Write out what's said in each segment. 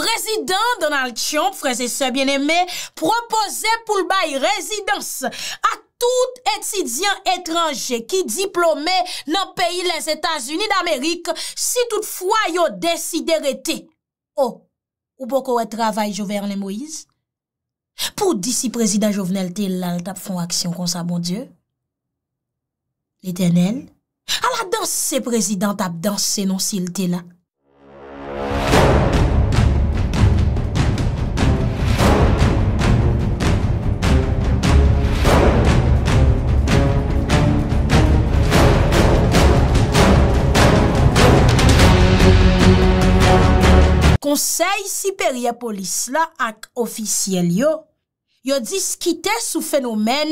Prezident Donald Trump, freze se bien eme, propose pou l'bay rezidans a tout etidian etranje ki diplome nan peyi les Etats-Unis d'Amerik si toutfoy yo desider ete. O, ou pokowe travay Jouverné Moïse, pou disi prezident jovenel te lal tap fon aksyon konsa bon dieu? L'Etenel, ala dans se prezident tap dans se non sil te lal. konsey siperye polis la ak ofisye liyo, yo diskite sou fenomen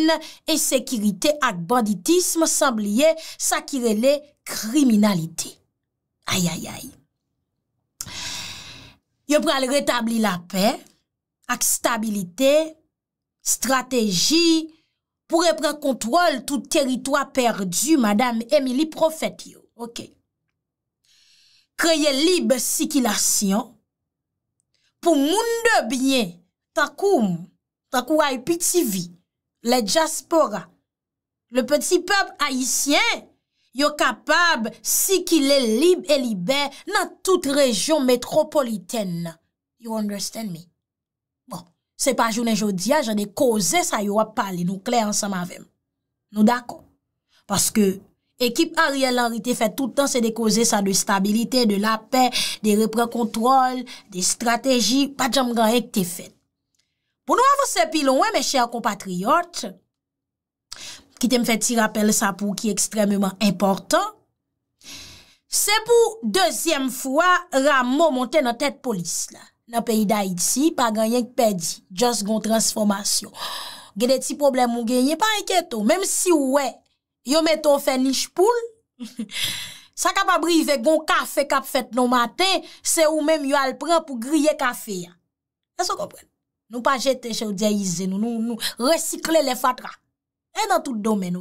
esekirite ak banditisme sanbliye sakirele kriminalite. Ayayay. Yo pral retabli la pe ak stabilite, strateji, pou repre kontrol tout teritoa perdu, madame Emily profet yo. Ok. Kreye libe sikilasyon, pou moun de bine, takoum, takou aipi ti vi, le diaspora, le peti pep aisyen, yo kapab si ki le libe e libe nan tout rejyon metropoliten nan. You understand me? Bon, se pa jounen jodia, jane koze sa yo wap pale, nou kle ansan mavem. Nou dako. Paske, Ekip a rielanri te fet toutan se de koze sa de stabilite, de la pe, de repren kontrol, de strategi, pa jam gan ek te fet. Pou nou avos se pilon, wè mè chè a kompatriot, ki te m fè ti rappel sa pou ki ekstremement important, se pou dezyem fwa ram mou monte nan tèt polis la. Nan peyi da iti, pa gan yèk pedi, just gon transformasyon. Gede ti problem moun genye, pa enketo, mèm si wè. Yo meton fe nishpoul Sa kap a brive gon kafe Kap fet nou maten Se ou menm yo al pren pou griye kafe Da sou kompren Nou pa jete chodye yize Nou resikle le fatra E nan tout domen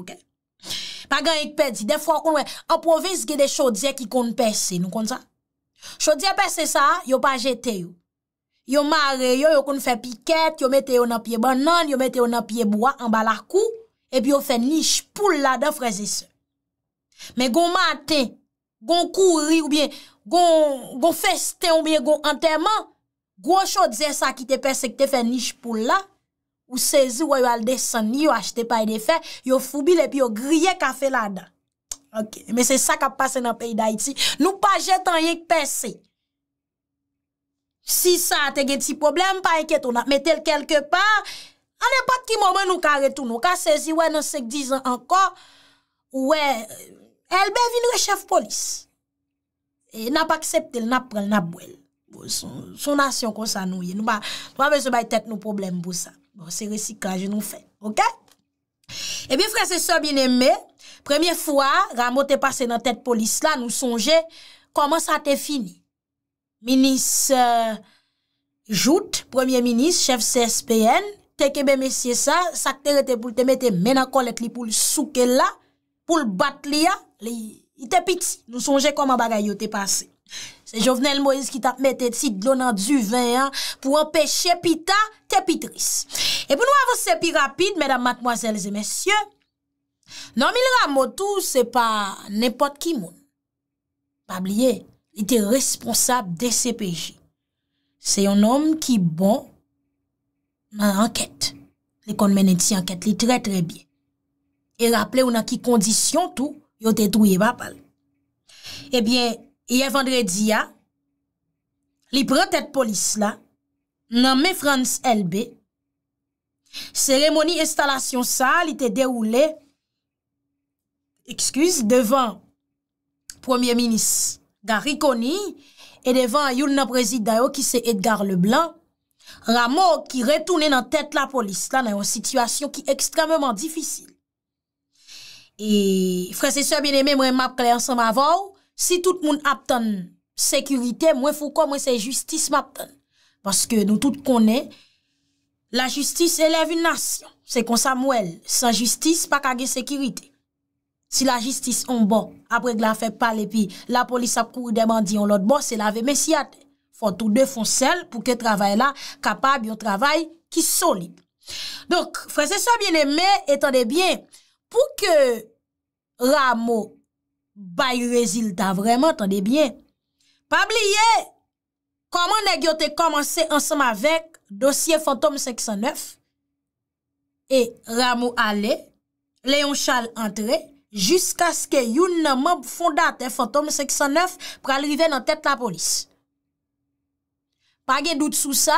Pagan ek pedi De fwa kon wè Apoviz ge de chodye ki kon pese Chodye pese sa yo pa jete yo Yo mare yo yo kon fe piket Yo mete yo nan pie banan Yo mete yo nan pie bwa An bala kou epi yo fen nish pou l lada freze se. Men goun maten, goun kouri ou bien, goun festen ou bien, goun enteman, goun chou dize sa ki te pense ki te fen nish pou l la, ou sezi woy yo al desan ni, yo achete paye de fe, yo fubile epi yo griye kafe lada. Ok, men se sa kap pase nan paye da iti. Nou pa jetan yek pense. Si sa te gen ti problem, pa enketou nan. Men tel kelke par, An e pat ki momen nou ka retou nou, ka sezi wè nan sek dizan anko, wè, elbe vinre chef polis. E nap akseptel, nap prel, nap bwel. Son asyon kon sa nou ye. Nou ba, nou a ve se bay tèt nou problem bou sa. Bon, se resika, je nou fè. Ok? E bi frè se so binem me, premiè fwa, ramote pase nan tèt polis la, nou sonje, koman sa te fini? Minis, euh, jout, premiè minis, chef CSPN, tekebe mesye sa, saktege te pou te mette menakol et li pou l souke la, pou l bat li ya, li te piti, nou sonje koman bagay yo te pase. Se jovenel Moise ki tap mette ti glonan du vin, pou anpeche pita, te piti ris. E pou nou avose pi rapide, mèdam matmoazèl zè mesye, nomil Ramotou se pa nèpot ki moun. Pabliye, ite responsab de CPJ. Se yon om ki bon, nan anket. Li kon men eti anket li tre tre bie. E rappele ou nan ki kondisyon tou, yo te trouye bapal. Ebyen, eh ye vendredi ya, li pran tet polis la, nan me Frans LB, seremoni estalasyon sa, li te deroule, ekskuse, devan Premier Minis da Rikoni, e devan yon nan prezid dayo ki se Edgar Leblanc, Ra mò ki retounen nan tèt la polis, la nan yon situasyon ki ekstremèman difisil. E fre se sè bin eme mwen map kèlè ansèm avò, si tout moun aptan sekurite, mwen fò kò mwen se justice map tan. Paske nou tout konè, la justice eleve yon nasyon, se kon sa mwèl, san justice pa kage sekurite. Si la justice on bon, apre glan fè pale, pi la polis ap kou deman di yon lot bon, se la ve mesi ate. Fon tou de fon sel pou ke travay la kapab yo travay ki solib. Donk, fwese so biene me, etande bien, pou ke Ramo bayou e zilta vreman, atande bien, pabliye, koman negyo te komanse ansanm avek dosye Fantom 609 e Ramo ale, leyon chal antre, jiska ske yon namob fondate Fantom 609 pralrive nan tet la polis. pa gen dout sou sa,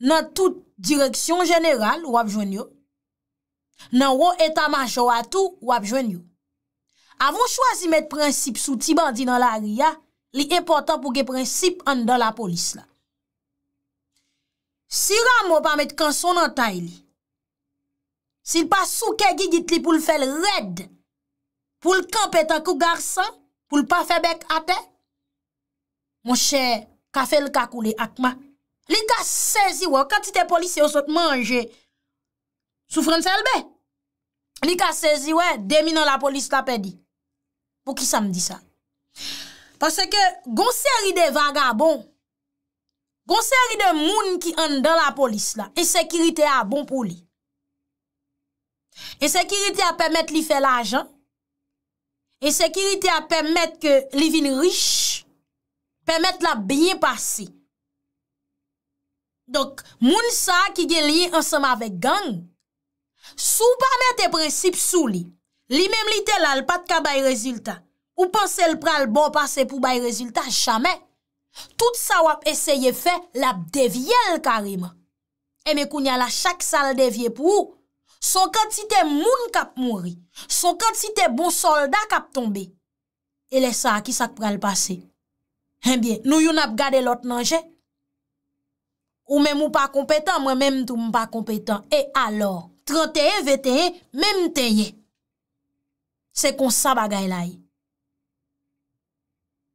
nan tout direksyon jeneral wap jwen yo, nan wou etan manjou atou wap jwen yo. Avon chwazi met prinsip sou tibandi nan la ariya, li important pou gen prinsip an dan la polis la. Si ram wap amet konson nan tay li, si l pa sou ke gigit li pou l fel red, pou l kamp etan kou garsan, pou l pa febek apè, mon chè, ka fel kakou li akma, li ka sezi wè, kante te polisi yo sot manje, soufran selbe, li ka sezi wè, demi nan la polisi la pe di, pou ki sa mdi sa, pase ke gonseri de vagabon, gonseri de moun ki an dan la polisi la, e sekirite a bon pou li, e sekirite a pemet li fe la jan, e sekirite a pemet ke li vin riche, Pèmèt la biye pasi. Dok, moun sa ki gelye ansema vek gang. Sou pèmèt e presip sou li. Li mem li tel al pat ka bay rezultat. Ou pan sel pral bon pase pou bay rezultat, chame. Tout sa wap eseye fe, la devye l karima. E me kounya la chak sa l devye pou ou. Son kan ti te moun kap mouri. Son kan ti te bon soldat kap tombe. E le sa ki sak pral pase. Eh nou yon ap gade lot nanje Ou men mou pa kompetan Mwen men mtou mou pa kompetan E alor Troteye, veteye, men mteye Se kon sa bagay lay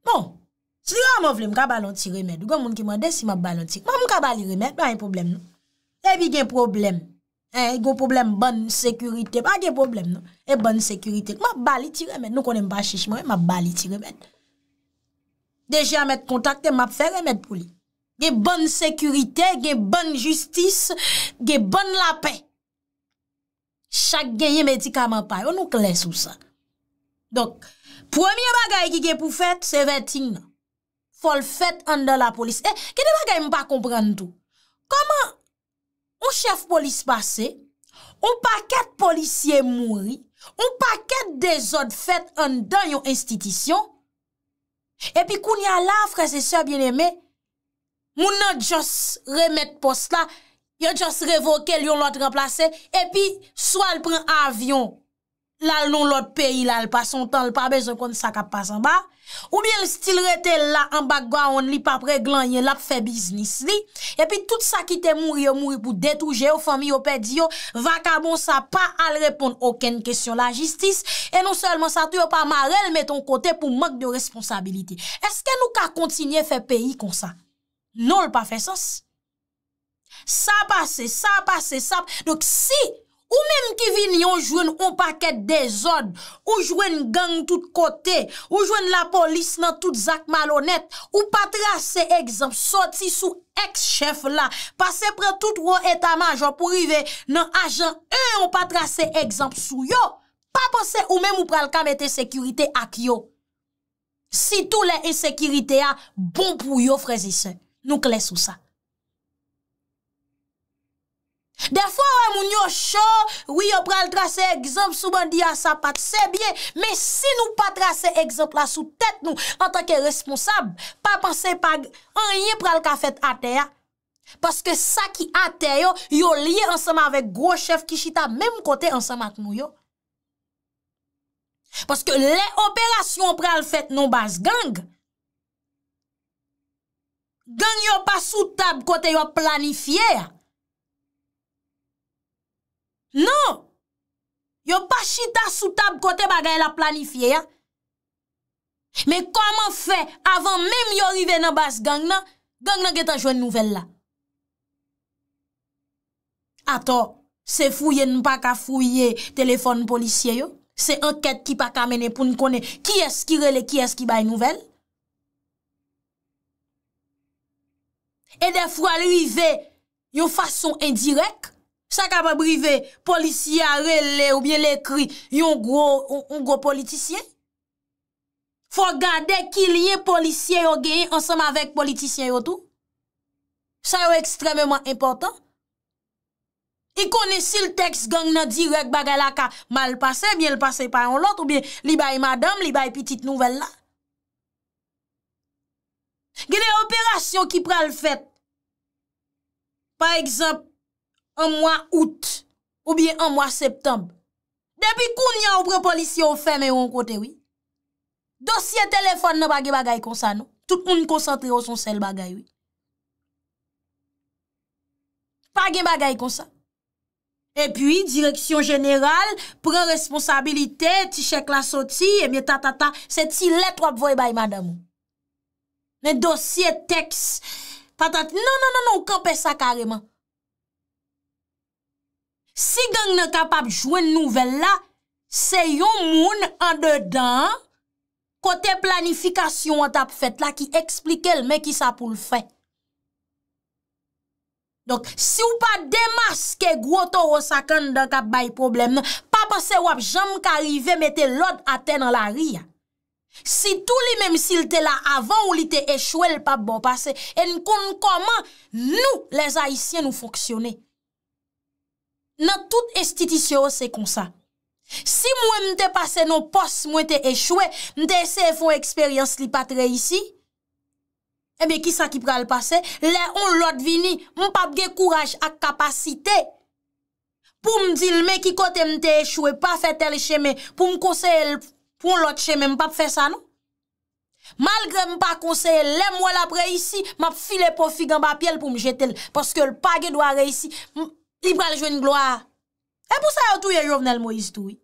Moun Si yon a moun vle mkabalon ti remed Moun ki mwen desi mabalon ti Moun mkabalon ti remed Mwen a yon problem nou E bi gen problem E gen problem ban non? e sekurite Mwen mkabalon ti remed Mwen mkabalon ti remed Deje a met kontakte, map fer e met pou li. Ge bon sekurite, ge bon justis, ge bon la pe. Chak genye medikaman paye, ou nou kles ou sa. Dok, pwemye bagay ki ge pou fet, se vet ting nan. Fol fet an dan la polis. E, eh, kete bagay m pa kompren tout. Koman, ou chef polis pase, ou paket polisye mouri, ou paket de zot fet an dan yon institisyon, Epi koun ya la, frase sè, bien eme, moun nan joss remet pos la, yon joss revoke, lyon lot remplase, epi swal pren avyon, lal non lot peyi, lal pason tan, lal pa bej kon sakap pasan ba. Ou bien le stil rete la an bagwa an li pa preglan yon lap fe biznis li. E pi tout sa ki te mouri yo mouri pou detouje yo, fami yo pe di yo, va ka bon sa pa al repon oken kesyon la jistis. E nou selman sa tu yo pa ma rel meton kote pou mank de responsabilite. Eske nou ka kontinye fe peyi kon sa? Non l pa fe sos. Sa pase, sa pase, sa... Dok si... Ou mèm ki vin yon jwen ou paket de zon, ou jwen gang tout kote, ou jwen la polis nan tout zak malonet, ou pa trase ekzamp soti sou ekchef la, pa se pre tout ou etama ajon pou rive nan ajon e, ou pa trase ekzamp sou yo. Pa pose ou mèm ou pral kamete sekurite ak yo. Si tou le esekurite a, bon pou yo freze se. Nou kles ou sa. De fwa wè moun yo chò, wè yo pral trase egzop souban di a sa pat, se bie, men si nou pa trase egzop la sou tèt nou, an takè responsab, pa panse pa anye pral ka fèt ate ya, paske sa ki ate yo, yo liye ansama avèk gwo chèf kishita, mèm kote ansama ak nou yo. Paske lè operasyon pral fèt nou bas gang, gang yo pa sou tab kote yo planifiye ya, Non, yo pa chita sou tab kote bagay la planifiye ya. Men koman fe, avan menm yo rive nan bas gang nan, gang nan getan jwen nouvel la. Aton, se fouye nou pa ka fouye telefon policye yo, se anket ki pa kamene pou nou kone, ki eski rele, ki eski bay nouvel. E defwa rive yo fason indirek. sa ka pa brive, polisiye a rele ou bien le kri, yon gro politisyen. Fo gade ki liye polisyen yo geye, ansam avek politisyen yo tou. Sa yo ekstrememan importan. I kone si l tekst gang nan direk baga la ka malpase, bien l pase pa yon lot, ou bien li bay madam, li bay pitit nouvel la. Ge de operasyon ki pral fèt. Par eksemp, An mwa out, ou biye an mwa septembe. Depi koun yon ou pre polisyon fèmè yon kote wè. Dosye telefon nan bagay bagay kon sa nou. Tout moun konsantre ou son sel bagay wè. Pagay bagay kon sa. E pi direksyon jeneral, pren responsabilite, ti chèk la soti, e mi tatata, se ti let wap voy bay madamou. Men dosye teks, patat, nan nan nan nan, ou kapè sa kareman. Si genk nan kap ap jwen nouvel la, se yon moun an dedan kote planifikasyon an tap fet la ki eksplike l men ki sa pou l fe. Dok, si ou pa demaske gwo to wosakan nan kap bay problem nan, pap se wap jam ka rive mette l od aten nan la ri. Si tou li menm si l te la avan ou li te echwe l pap bo pase, en koun koman nou les haisyen nou foksyone. nan tout estitisyon se konsa. Si mwen mte pase nou pos mwen te echwe, mte ese foun eksperyans li patre isi, ebe ki sa ki pral pase, le on lot vini, mwen pap ge kouraj ak kapasite, pou mdi l men ki kote mte echwe, pa fete l cheme, pou mkonseye l pou l lot cheme, mwen pap fe sa nou. Malgre mpa konseye l, le mwen la pre isi, mwen ap file pou figan ba piel pou mje tel, paske l pa ge dwa re isi, m... li pral jo yon gloa. E pou sa yo touye jovnel mo istoui.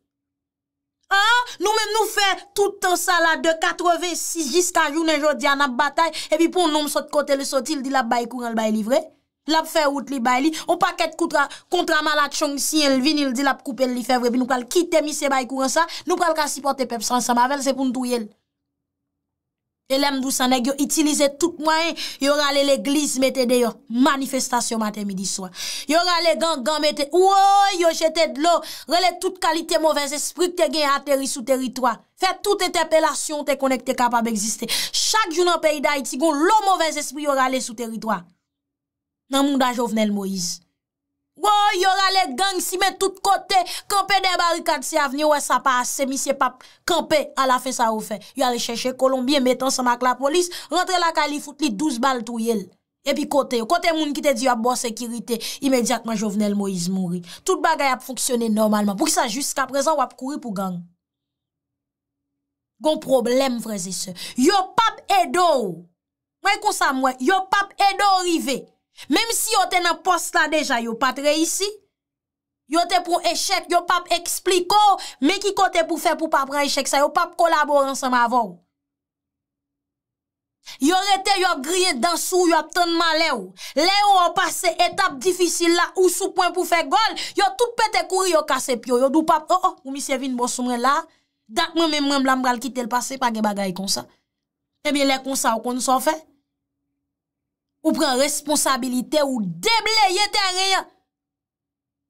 Ha? Nou men nou fè tout an sa la de katreve si jist an jounen jo di an ap batay epi pou nou msot kote le soti li dil ap bay kouren li bay livre. Li ap fè wout li bay livre. Ou paket kontra malak chong si yon vin li dil ap koupe li fevre. Epi nou pral kite mi se bay kouren sa nou pral kasi pote pep san sa mavel se pou nou touye l. Elèm dousanèk yo itilize tout mwen, yo râle l'eglise mette de yo, manifestasyon matè midi swan. Yo râle gang-gang mette, yo jete dlo, râle tout kalite mowèz espri kte gen ateri sou teritwa. Fè tout etepelasyon te konèk te kapab existe. Chak jounan peyida iti gon, lo mowèz espri yo râle sou teritwa. Nan moun da jovnel Moïse. Woy, yor ale gang si men tout kote, kampe den barikad si aveni, wè sa pa ase, misye pap, kampe, ala fe sa ou fe. Yor ale chèche kolombien, metan sa mak la polis, rentre la kalifout li, douz bal tou yel. Epi kote, kote moun ki te di wap bo sekirite, imediatman jovenel Moïse mouri. Tout bagay ap foksyone normalman, pou ki sa jusqu ap rezan wap kouri pou gang. Gon problem vreze se. Yor pap Edo, mwen kon sa mwen, yor pap Edo rive. Mem si yo te nan post la deja, yo patre isi. Yo te pou eshek, yo pap expliko, me ki kote pou fe pou pa pran eshek sa, yo pap kolabor ansama avon. Yo rete yo griye dansou, yo tonman le ou. Le ou an pase etap difisil la ou sou poin pou fe gol, yo tout pete kuri yo kase pyo. Yo dou pap, oh oh, ou mi se vin bo soumen la, dak men men mwen blan blan kite l pase pa ge bagay konsa. Ebe le konsa ou konsa ou fe? Ou pren responsabilite ou deble yete reyen.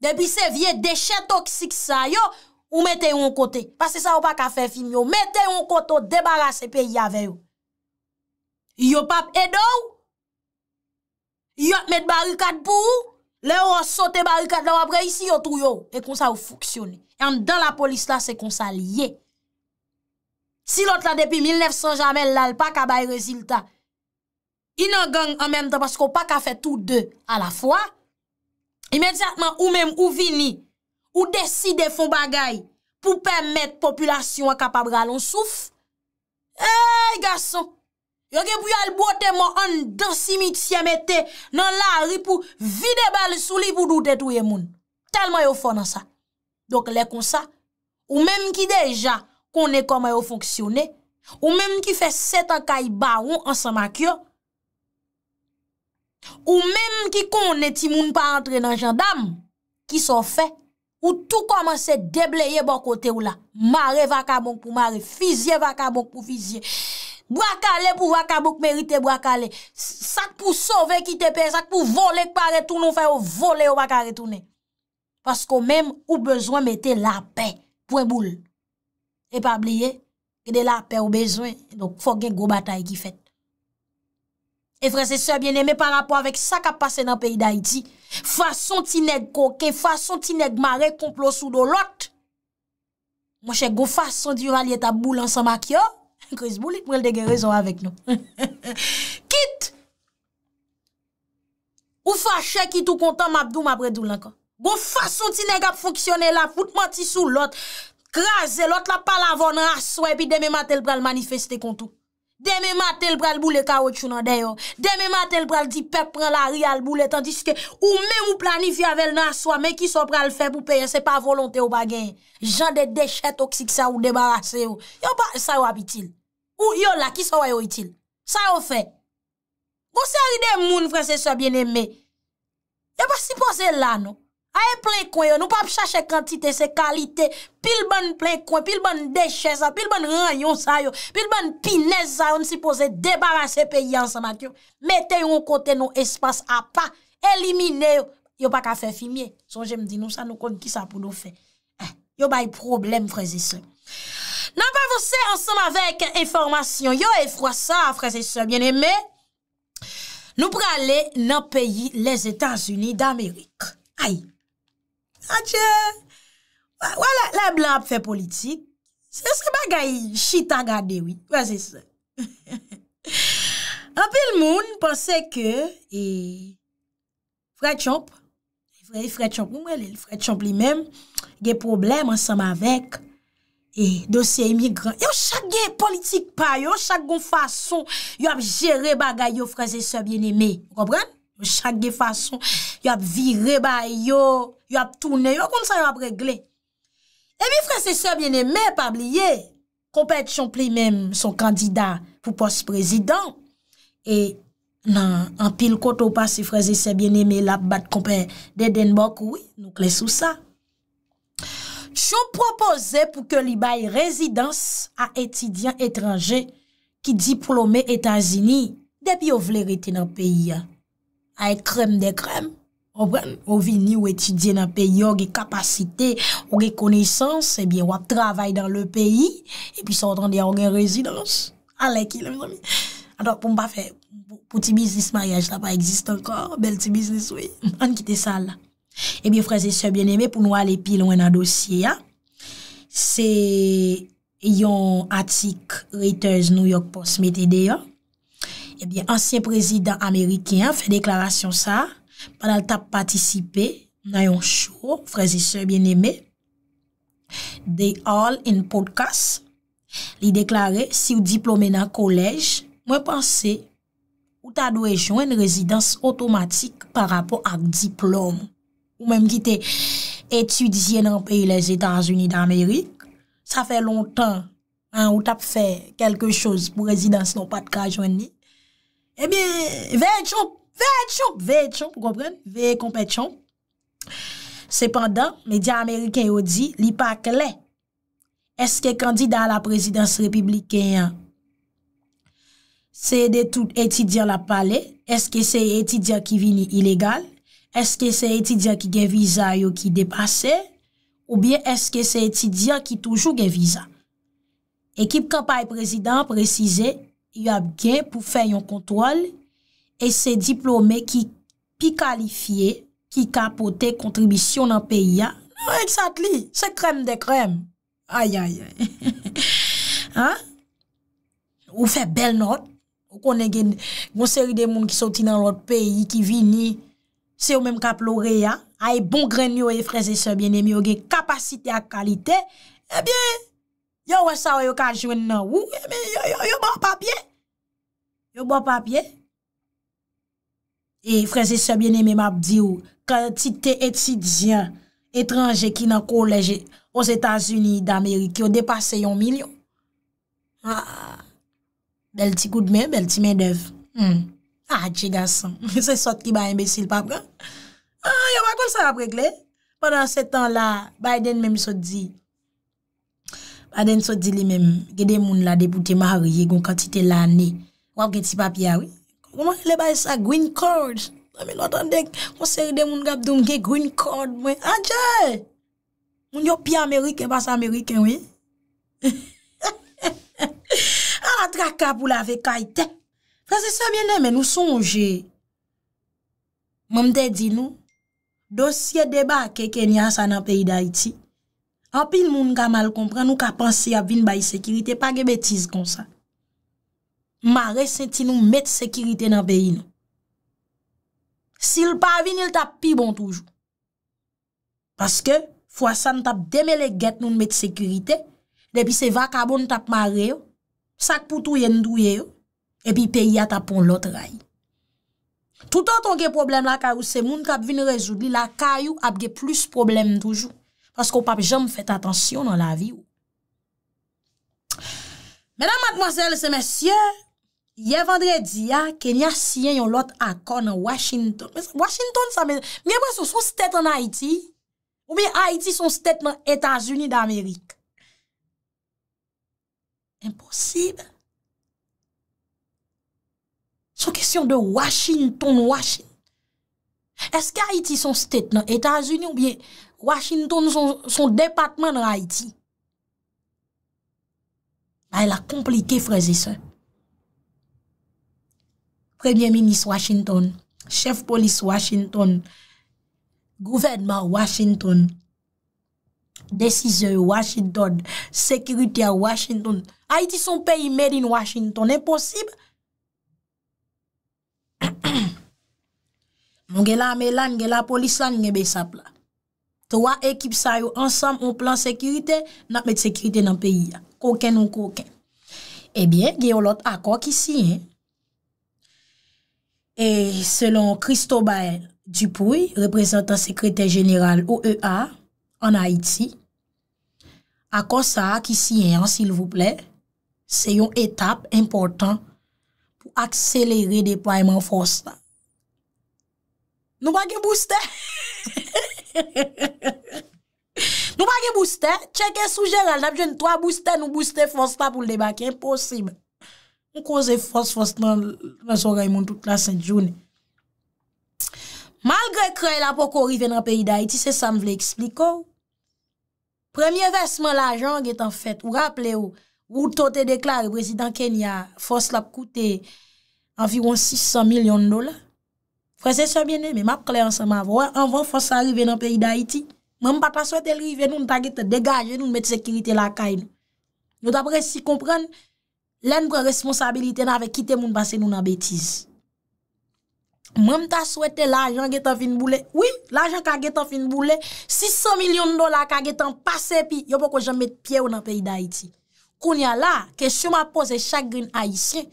Depi se vie deche toksik sa yo, ou mette yon kote. Pase sa ou pa ka fe film yo, mette yon kote ou debarase pe yave yo. Yo pap edo ou, yo mette barikad pou ou, le ou an sote barikad la wapre isi yo tou yo. E kon sa ou foksyone. Yon e dan la polis la se kon sa liye. Si lot la depi 1900 jamel la, l pa ka bay reziltat. i nan gang an menm ta pasko pa ka fe tou de a la fwa, imedjatman ou menm ou vini, ou deside fon bagay, pou permet populasyon akapab galon souf, hey gason, yo gen pou yal bote man an dansimit siyemete, nan la ripou vide bal souli pou doutet ou ye moun, talman yo fon an sa, dok le kon sa, ou menm ki deja konen koman yo fonksyone, ou menm ki fe setan kay ba ou ansan makyo, Ou menm ki kon neti moun pa entre nan chandam Ki son fe Ou tou koman se debleye bokote ou la Mare vakabonk pou mare Fizye vakabonk pou fizye Bwakale pou vakabonk merite bwakale Sak pou sove ki tepe Sak pou vole kwa retounon fe Ou vole ou baka retounen Pas kon menm ou bezwen mette la pe Pwenboul E pa bleye E de la pe ou bezwen Fok gen go batay ki fet E fre se se biene me pa rapo avek sa ka pase nan peyi da iti, fason ti neg koke, fason ti neg ma re komplo sou do lot, mwen chek go fason di yon aliet ap boul ansan ma kyo, kriz boul, mwen degye rezon avek nou. Kit, ou fason chek ki tou kontan ma ap dou, ma ap redou lanka. Go fason ti neg ap foksyone la, fout manti sou lot, kreze lot la palavon, aswe, bi deme matel pral manifeste kontou. Deme matel pral boule ka wè chou nan den yo. Deme matel pral di pep pran la ri al boule tandis ke ou mè mou planifi avèl nan swa mè ki sou pral fè pou peye se pa volonte yo bagen. Jan de dechet toksik sa ou debarase yo. Yo pa sa yo apitil. Ou yo la ki sou a yo itil. Sa yo fè. Ou bon, se ari de moun vrense sou a bienemme. Yo pa si pose la nou. Aye plekwen yo, nou pap chache kantite, se kalite, pil bon plekwen, pil bon decheza, pil bon rayon sa yo, pil bon pinesa yo, nou si pose debarase peyi an sa mat yo. Mete yo an kote nou espase a pa, elimine yo. Yo pa kafe fimiye, son jem di nou sa nou kon ki sa pou nou fe. Eh, yo bay problem freze se. Nan pa vose ansam avek informasyon, yo e fwa sa freze se, biene me. Nou prale nan peyi les Etats-Unis d'Amerik. Aye. Anche, wala, la blan ap fè politik. Se yon se bagay chita gadewi. Wazè se. Anpe l moun, panse ke, e frè chomp, e frè chomp li menm, ge problem ansam avèk, e dosye emigran. Yo chak ge politik pa, yo chak gon fason, yo ap jere bagay yo frè zè se bien emè. Wabran? Yo chak ge fason, yo ap vire bagay yo yo ap toune, yo akonde sa yo ap regle. E mi freze se biene me, pabliye, kompet chon pli mem son kandida pou post-prezident, e nan an pil koto pa se freze se biene me la bat kompet de Denbouk, oui, nou klesou sa. Chon propose pou ke li baye rezidans a etidian etranje ki diplome Etanjini debi yo vlerite nan peyi ya. A e krem de krem. Ou vini ou etudye nan pe, yo ge kapasite, ou ge konesans, ebyen, wap travay dan le peyi, ebyen, sa otan de yon gen rezidans. Ale ki, le mizomi. Ador pou m pa fe, pou ti biznis mayaj, la pa eksiste ankor, bel ti biznis wey. An ki te sal la. Ebyen, fraze se, bien eme, pou nou al epi loun en a dosye ya, se yon atik reytez New York Post metede ya, ebyen, ansyen prezident Amerikean fe deklarasyon sa, a, Padal tap patisipe, nan yon show, Frésiseur Bien Aime, The All In Podcast, li deklare, si ou diplome nan kolej, mwen panse, ou ta dwe joun en rezidans otomatik par rapport ak diplome. Ou mwen mkite etudize nan peyi les Etats-Unis d'Amerik, sa fe lontan, ou tap fe kelke chouz pou rezidans non pat ka joun ni, ebi, eh vej chouk, Ve etchon, ve etchon, pou kompren, ve komp etchon. Sependan, media Ameriken yo di, li pa klen. Eske kandida la prezidans republiken? Se de tout etidyan la pale? Eske se etidyan ki vini ilegal? Eske se etidyan ki gen viza yo ki depase? Ou bien eske se etidyan ki toujou gen viza? Ekip kampay prezidans prezize, yo ap gen pou fe yon kontrol yon E se diplome ki pi kalifiye, ki kapote kontribisyon nan peyi ya, exactly, se krem de krem. Aya ya ya. Ou fe bel not, ou konen gen, monseri de moun ki soti nan lot peyi, ki vini, se ou menm kap lore ya, ay bon gren yo e freze se bien, emi yo ge kapasite ak kalite, ebyen, eh yo wesa yo ka jwen nan wou, emi eh yo yo yo yo bo papye, yo bo papye, E freze sebyen eme map di ou, kantite etidiyan etranje ki nan koleje o Zetasuni d'Amerik yo depase yon milyon. Ha, bel ti koud men, bel ti men dev. Hmm, ha, chigasan, se sot ki ba imbesil pap, gan. Ha, yo wakol sa aprek le. Pendan se tan la, Biden mem sot di. Biden sot di li mem, gede moun la depute ma harye gon kantite lani, wap gen ti pap ya wey. Ou man le bay sa green card? Mè lò tan dek, mò seri de moun gap dounge green card mwen. Adjè! Ah, moun yo pi Ameriken bas Ameriken wè. An ah, la traka pou la vekaitè. Fransè sa mè nè mè nou sonje. Mè mte di nou, dosye deba ke kenyansan an peyi da iti. An pi l moun gap mal kompran nou ka pansi a vin bayi sekirite. Pange betiz kon sa. Mare senti nou met sekirite nan beyi nou. Si l pa vin, il tap pi bon toujou. Paske, fwa san tap deme le get nou met sekirite, depi se va kabon tap mare yo, sak poutou yen douye yo, epi peyi ya tap pon lot ray. Tout an tonge problem la karou, se moun kap vin rejou, li la kayou apge plus problem toujou. Paske ou pap jom fèt atansyon nan la vi yo. Mèdam matmoselle se mèsyèl, Ye vendredi ya, kenya siyen yon lot akon an Washington. Mwen se sou stet an Haiti ou biye Haiti son stet nan Etats-Unis d'Amerik? Imposible. Sou kisyon de Washington, Washington. Eske Haiti son stet nan Etats-Unis ou biye Washington son departman nan Haiti? Ba el a komplike freze se. Premier ministre Washington, chef police Washington, gouvernement Washington, déciseur Washington, sécurité à Washington. Ha iti son peyi made in Washington, n'est pas possible. Mon gè la mè lan, gè la polis lan, n'yè bè sapla. Troa ekip sa yo ansam ou plan sekirite, nan met sekirite nan peyi ya. Koken ou koken. Ebyen, gè yo lot akok isi, he. E selon Christobal Dupuy, reprezentant sekretèr jeneral OEA an Haïti, akos sa akisiyen, sil vouple, se yon etap important pou akselere depayman FOSTA. Nou bagè boostè? Nou bagè boostè? Cheke sou jenal, dapjen, to a boostè nou boostè FOSTA pou l'de bagè, imposibè. konze fos fos nan lansouray moun tout la sènt jounè. Malgre kre la poko rive nan peyi d'Haïti, se sa m vle ekspliko. Premier vèsman l'ajang etan fèt, ou rappele ou ou to te deklare brésident Kenya fos la pkoute environ 600 milyon dola. Fose se mene, me map kre ansa m avwa, avwa fos a rive nan peyi d'Haïti, m m pata sot el rive nou n tagite degaje nou n met sekirite la kay nou. Nou tapre si komprenn Len kwen responsabilite nan ave kite moun basen nou nan betiz. Mwen ta souwete la ajan getan fin boule. Oui, la ajan ka getan fin boule. 600 milyon dola ka getan pase pi. Yo pou kon jan met piye ou nan peyi da iti. Koun ya la, kesyon ma pose chagrin a isye.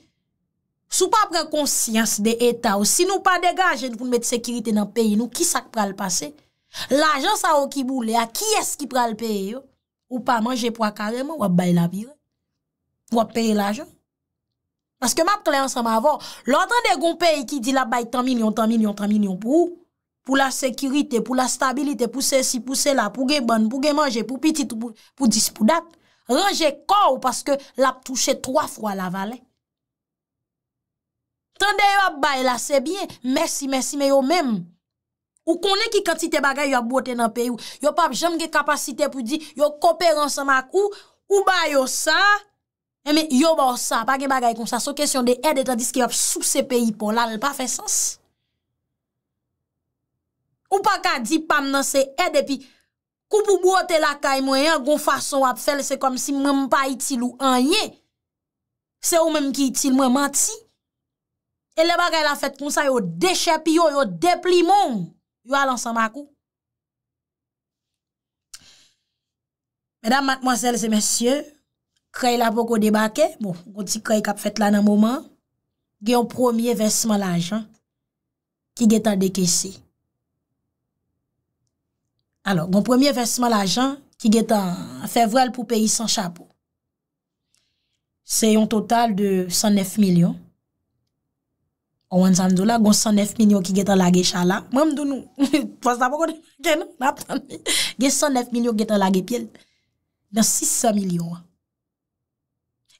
Sou pa pren konsyans de eta ou. Si nou pa degajen kwen met sekirite nan peyi nou, ki sak pral pase? La ajan sa ou ki boule, a ki eski pral peye yo? Ou pa manje pou akareman ou ap bay la vira? wap peye la jan. Paske map kliyansan ma avon, lor tan de goun peye ki di la baye tan milyon, tan milyon, tan milyon pou ou? Pou la sekirite, pou la stabilite, pou se si, pou se la, pou gen bon, pou gen manje, pou pitit, pou disi, pou dat. Ranje kor ou paske la touche 3 fwa la valen. Tan de yo ap baye la, se biye, mersi, mersi, me yo menm. Ou konen ki kantite bagay yo ap bote nan peye ou, yo pap jemge kapasite pou di yo koperansan mak ou, ou baye yo sa, Eme, eh, yo ba osan, pa gen bagay kon sa, sou kesyon de edet an dis ki yop sou se peyi pou la, lè pa fè sens. Ou pa ka di pam nan se edet pi, koupou bouote la kay mwen, yon gon fason wap fèl, se kom si mwen pa itil ou an ye, se ou mwen ki itil mwen manti. E le bagay la fèt kon sa, yo deche pi yo, yo depli moun, yo alansan makou. Medan matmwansel se mèsyè, krey la pou kode bakè, bon, goun ti krey kap fèt la nan mouman, gen yon premier vèsman l'ajan ki get an dekèsi. Alors, goun premier vèsman l'ajan ki get an fevrel pou peyi san chapou. Se yon total de 109 milyon. Ou an zan dou la, goun 109 milyon ki get an lage chala. Mwen mdou nou, fòs la pou kode gen, gè 109 milyon ki get an lage pye, dan 600 milyon an.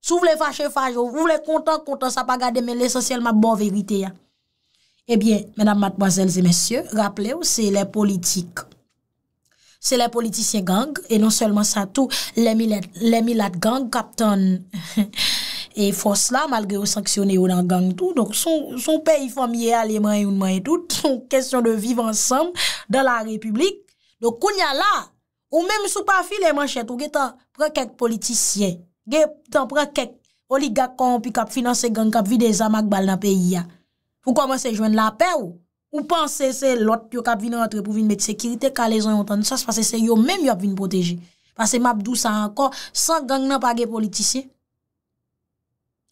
S'ou vle fache fache, ou vle kontan kontan, sa pa gade men l'esosyelman bon verite ya. Ebyen, menam matboazelze mensyo, rappele ou se le politik. Se le politisyen gang, e non selman sa tou, l'emilat gang, kapton. E fos la, malgre ou sanksyone ou nan gang tou, son pey famye aleman yon man etout, son kesyon de vive ansam, dan la republik, nou kounya la, ou menm sou pa fi le manchet ou geta prek ek politisyen. ge tanpren kek oligakon pi kap finanse gang kap vide zamak bal na peyi ya. Fou komanse jwen la pe ou. Ou panse se lot yo kap vin an atre pou vin met sekirite ka le zon yon tan. Sa se pase se yo menm yo ap vin poteji. Pase map dou sa ankon, san gang nan pa ge politisyen.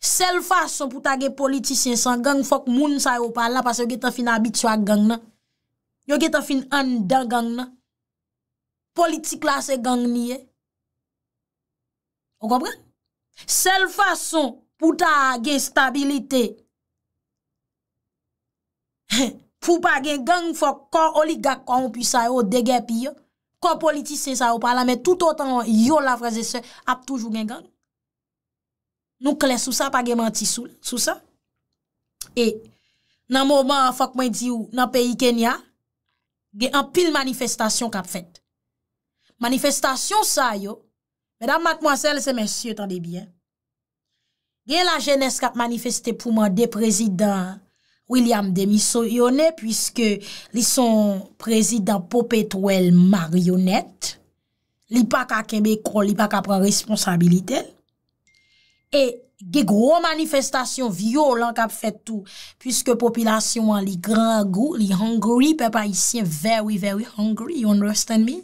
Sel fason pou ta ge politisyen, san gang fok moun sa yo pal nan pase yo ge tan fin abitwa gang nan. Yo ge tan fin an dan gang nan. Politik la se gang niye. Ou komprende? Sel fason pou ta gen stabilite, pou pa gen gen fok kon oligak kon pi sa yo degen pi yo, kon politise sa yo pala, men tout otan yo la fraze se ap toujou gen gen. Nou kle sou sa pa gen manti sou sa. E nan mouman fok mwen di yo nan peyi Kenya, gen an pil manifestasyon kap fet. Manifestasyon sa yo, Mèdam Mat Mwaselle se mèsyou tande bien. Gen la jènes kap manifeste pouman de prezident William de Miso yonè pwiske li son prezident popet wèl marionèt. Li pa ka kembe kwo, li pa ka pran responsabilite. E gen gro manifestation vyo lan kap fet tou pwiske popilasyon an li gran gwo, li hangri, pe pa isyen very very hangri, yon resten mi.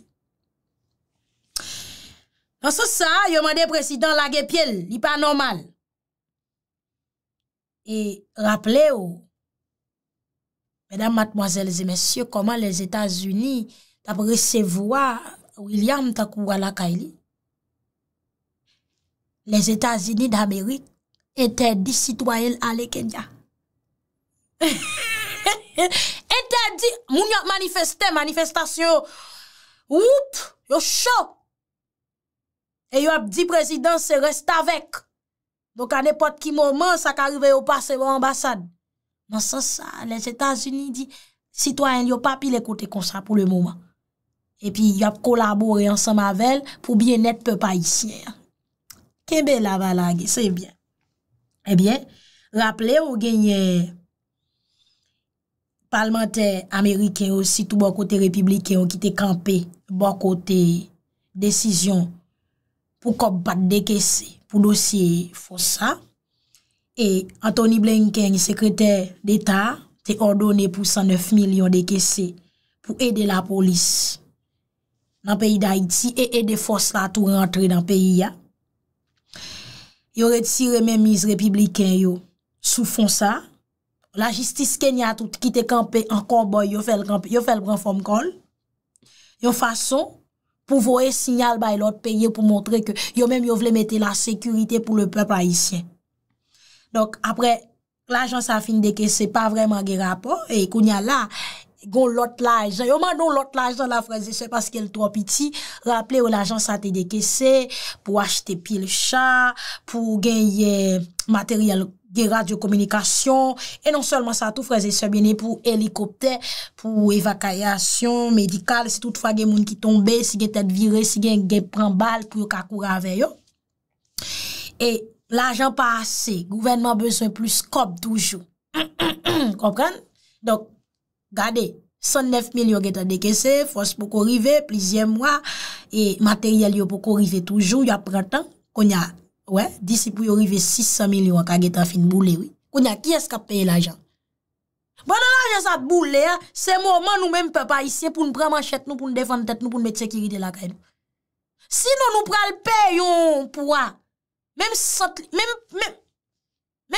Nan sou sa, yo mwede presidant lage pyele, ni pa anormal. E rappele ou, medan matmoazelze, mensyo, koman les Etats-Unis tap resevoa William Takuwa lakay li? Les Etats-Unis d'Amerik, entendi sitwayel ale Kenya. Entendi, mwonyo manifeste, manifestasyon, oup, yo chok, E yo ap di prezidans se resta vek. Donk an epot ki moman sa ka rive yo pase yo ambasad. Monsan sa, les Etats-Unis di, sitwaen yo pa pi le kote kon sa pou le moman. E pi yo ap kolabori ansan mavel pou biye net pe pa isye. Ke be la valage, se bien. E bien, rappele ou genye parlamenter Ameriken ou sitou bo kote Republiken ou ki te kampe, bo kote desizyon. pou kop bat dekesè, pou dosye fò sa. E Antoni Blenken, sekreter d'Etat, te ordonè pou 109 milyon dekesè, pou edè la polis nan peyi d'Haïti, e edè fò sa tou rentre nan peyi ya. Yo retire menmise republiken yo sou fò sa. La jistis Kenya tout ki te kampe en konboy, yo fel bran fòm kon. Yo fason... pou voe sinyal bay lot peye pou montre ke yo men yo vle mette la sekurite pou le pep ayisyen. Donk apre, l'ajans a fin deke se pa vreman ge rapo, e kounya la, gon lot la ajan, yo man don lot la ajan la freze, se paske l'tropiti, raple ou l'ajans a te deke se, pou achete pil chan, pou genye materyel komple, de radiokomunikasyon, e non solman sa touf reze sebe ne pou helikopter, pou evakaryasyon, medikal, se tout fwa gen moun ki tombe, se gen tet vire, se gen gen pren bal pou yo kakoura aveyo. E l'ajan pa ase, gouvenman beswen plus kop toujou. Komprende? Donk, gade, son nef mil yo gen tet deke se, fos pou kou rive, plizien mwa, e materyal yo pou kou rive toujou, yo aprentan, kon ya... Wè, disi pou yo rive 600 mil yon kage ta fin boule wè. Kounya, ki eska peye l'ajan? Bwè nan l'ajan sa boule, se mouman nou men pe pa isye pou nou pre man chet nou, pou nou defan tet nou, pou nou met sekirite lakay nou. Si nou nou pre l'pey yon pouwa, men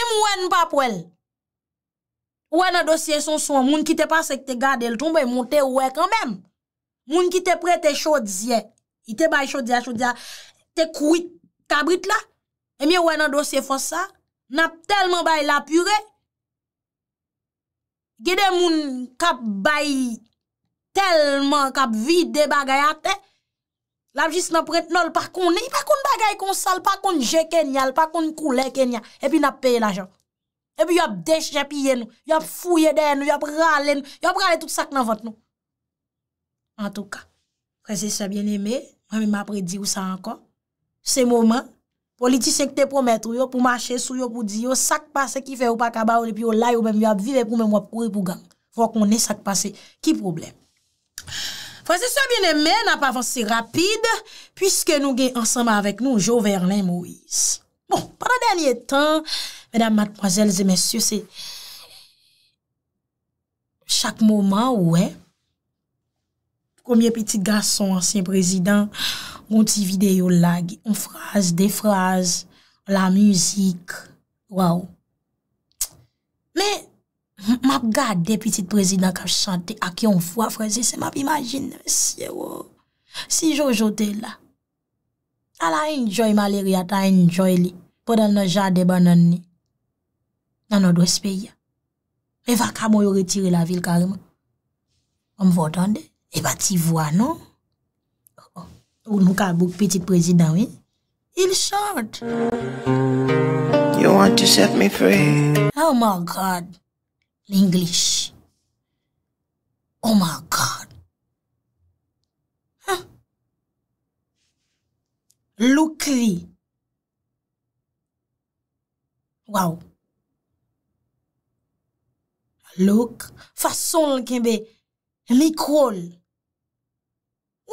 wè n'pap wè l. Wè nan dosye son son, moun ki te pasek te gade l, ton mwen monte wè kanmèm. Moun ki te pre te chodzie, te kouit, kabrit la, E eh mi yo wè nan dosè fò sa, nap telman bay la purè. Gede moun kap bay telman kap vide bagay atè, lap jis nan prèt nol pakouni, pakoun bagay konsal, pakoun jè kenyal, pakoun koule kenyal, epi nap peye la jò. Epi yop dech jè piye nou, yop fouye den nou, yop rale nou, yop rale tout sak nan vot nou. En tout ka, kwen se sè bien eme, mè mi mè apre di ou sa ankon, se mouman, Politisyen ki te pou metrou yo, pou mache sou yo, pou di yo, sakpase ki fe ou pa kaba ou li pi ou lay ou bem bi ap vive pou men wap kouye pou gang. Fwa konen sakpase, ki problem? Fwese souye bine men ap avansi rapide, pwiske nou gen ansamba avek nou Joverlin Moïse. Bon, padan denye tan, medan matmoazelze mensyo, se... ...chak moman, wè. Komye peti gas son ansyen prezident... Mwen ti videyo lag, mwen fraz, de fraz, la muzik, waw. Me, mwen ap gade de pitit prezident ka chante, ak yon fwa fraze, se mwen ap imajine. Si jojote la, ala enjoy maleri ata enjoy li, podal nan jade banan ni, nan odwespe ya. E va kamo yo retire la vil kareman, mwen votande, e va ti vwa nou. Ou nou kalbouk petit prezidaw, e? Il chante. You want to set me free. Oh my God. L'English. Oh my God. Ha? Lou kri. Wow. Louk. Fason ki mbe likol.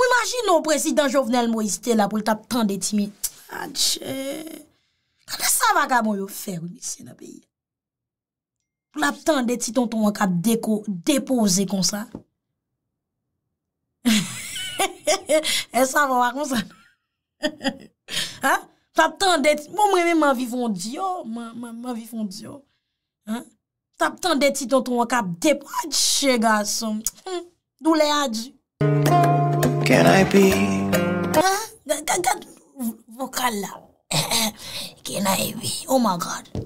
Mwimajin nou prezident Jovenel Moïse te la pou l tap tan deti mi. A dje. Kade sa va ka mwen yo fer ou lise na peyi. Pou l tap tan deti ton ton wakap deko depoze kon sa. E sa va wakon sa. Tap tan deti. Mwen mwen mwen vivon diyo. Mwen vivon diyo. Tap tan deti ton ton wakap depoze. A dje gwa son. Hmm, Dou le a diyo. Gat vokal la, gen a evi, o ma gade.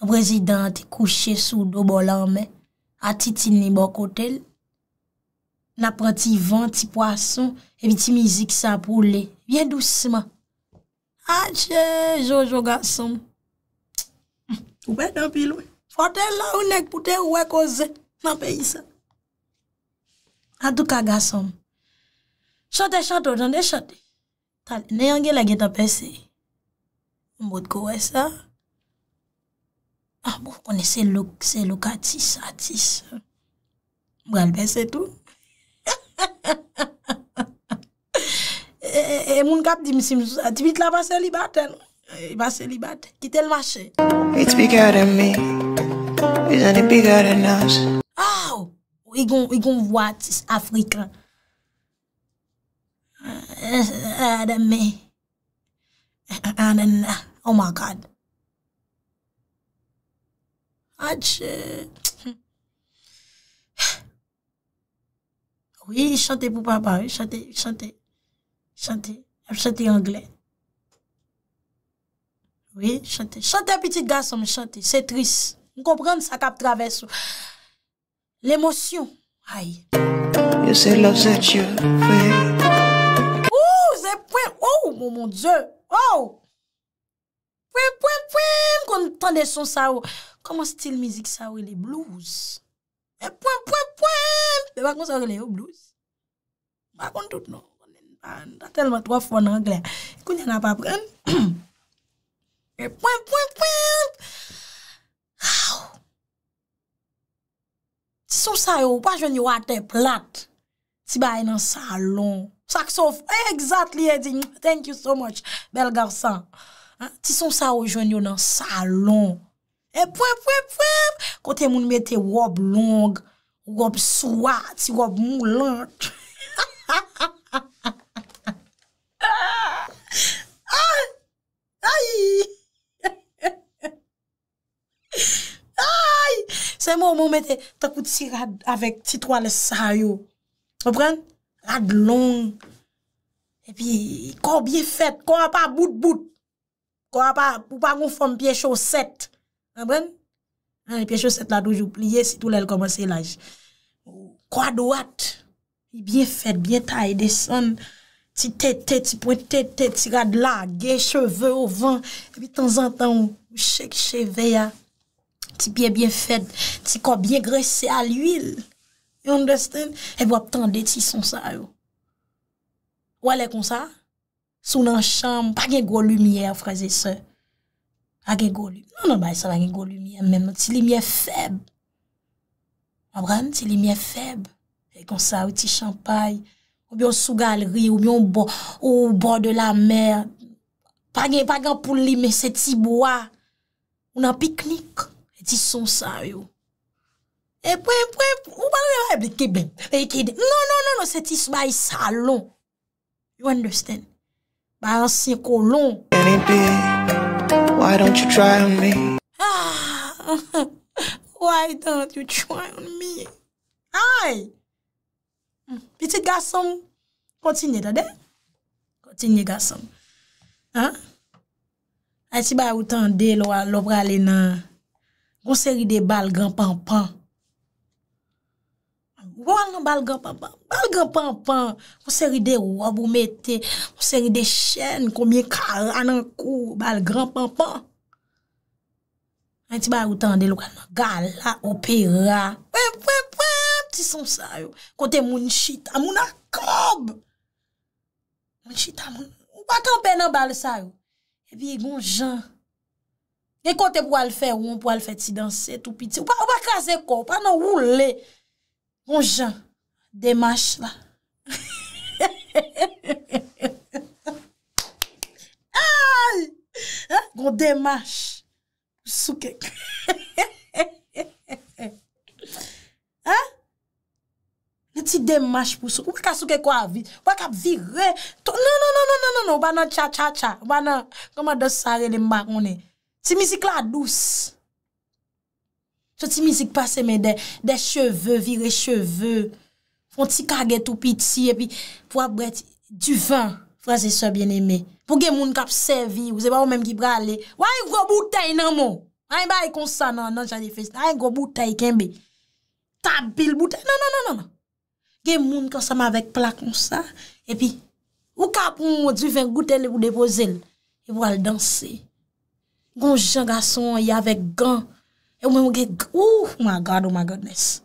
A prezident kouche sou do bolan men, ati ti ni bokotel. Na pranti vanti poason, evi ti mizi ki sa poule, bien dousman. Ache, jojo gason. Oube dan pilwe, fotel la ou nek pute ouwe koze nan peyisa. Adou kagasom. Chote, chote, chote, chote. Tal, ne yon gen la getan pese. Mbot kowe sa. Ah, bon, mbou, kone ah, se louk, non? eh, se louk atis, atis. Mbou al bese tou. E moun kap di msim sou. Ati bit la basen li baten. Basen li baten. Kite l vache. It's bigger than me. It's any bigger than us. Ou yi goun vwa tis Afrika. Adem me. Adem me. Oh my God. Adj. Oui, chante pou papa. Chante, chante. Chante. Chante anglè. Oui, chante. Chante, petit gars, chante. C'est triste. M'komprende sa kap travesse ou. Chante. L'emosyon. Ay. Ou, zè pwen ou, moun moun dje. Ou. Pwen, pwen, pwen. Kon tan de son sa ou. Koman stil mizik sa ou? Le blouse. Pwen, pwen, pwen. Le bakon sa ou le ou blouse? Bakon tout nou. Nan telman twa fon anglè. Koun yon ap apren. Pwen, pwen, pwen. sou sa yo ou pa jwen yo ate plat ti baye nan salon saksof, e exact li e di mm, thank you so much bel garsan ti sou sa yo jwen yo nan salon epwepwepwep kote moun me te wop long wop swat wop moulant ah aii aii aii Se mou mou mwete, ta kouti rad avèk titwa le sahayou. Mwen pren? Rad long. E pi, ko bie fèt. Ko ap ap bout bout. Ko ap ap, pou pa mwen fon piye chosèt. Mwen pren? Piye chosèt la doujou pliye, si tou lèl komanse laj. Kwa do at, e biye fèt, biye tay, deson. Ti tè tè, ti pwen tè tè, ti rad lag. Gè cheve ou vèn. E pi tan zan tan ou, ou chèk cheve ya. Ti piye byen fed, ti ko byen gresè al yil. You understand? E vo ap tende ti son sa yo. Ou alè kon sa? Sou nan chanm, pa gen gwo lumiè a fraze se. A gen gwo lumiè. Nan an non, baye sa la gen gwo lumiè men. Ti lumiè feb. Mabran, ti lumiè feb. E kon sa, ou ti champay. Ou byon sou galri, ou byon bo. Ou bo de la mer. Pa gen pou lumiè, se ti bo a. Ou nan piknik. Se ti sou sa yo. E pwen, pwen, pwen. Ou pa yon a yon a yon kibe. Non, non, non. Se ti sou ba yon sa lon. You understand? Ba yon si ko lon. Why don't you try on me? Ah! Why don't you try on me? Ay! Peti gasson kontine, dade? Kontine gasson. Ha? A ti ba yon tan de lo a lobra le nan Gon seri de bal, gran, pan, pan. Wan nan bal, gran, pan, pan. Bal, gran, pan, pan. Gon seri de wavou mette. Gon seri de chen. Komiye karan an kou. Bal, gran, pan, pan. An ti ba yotande lou. Gala, opera. Wè, wè, wè, pti son sa yo. Kote moun chita. Moun akob. Moun chita moun. Wan tanpe nan bal sa yo. E vi yon jan. Gè kote pou al fè ou pou al fè ti dansè, tou piti. Ou pa wak kaze ko, ou pa nan woulè. Mwen jan, demache la. Gon demache, souke. Nè ti demache pou souke. Ou pa souke kwa avi. Ou pa kap virè. Non, non, non, non, non, non, non. Ou pa nan tcha, tcha, tcha. Ou pa nan, kama dosare le mba, kone. Ti mizik la dous. Sot ti mizik pase men de cheveu, vire cheveu. Fon ti kage tou piti e pi pou ap bret du vin. Frase so bien eme. Po gen moun kap sevi ou se ba ou menm ki brale. Ou an yon go boutay nan moun. An yon bay kon sa nan nan jan yon fese. An yon go boutay ken be. Tab bil boutay nan nan nan nan. Non. Gen moun konsama vek pla kon sa. E pi ou kap moun di ven goutel ou depozel. E pou al dansi. Gon jan gason, yave gan. E omen gen, ou, my God, oh my Godness.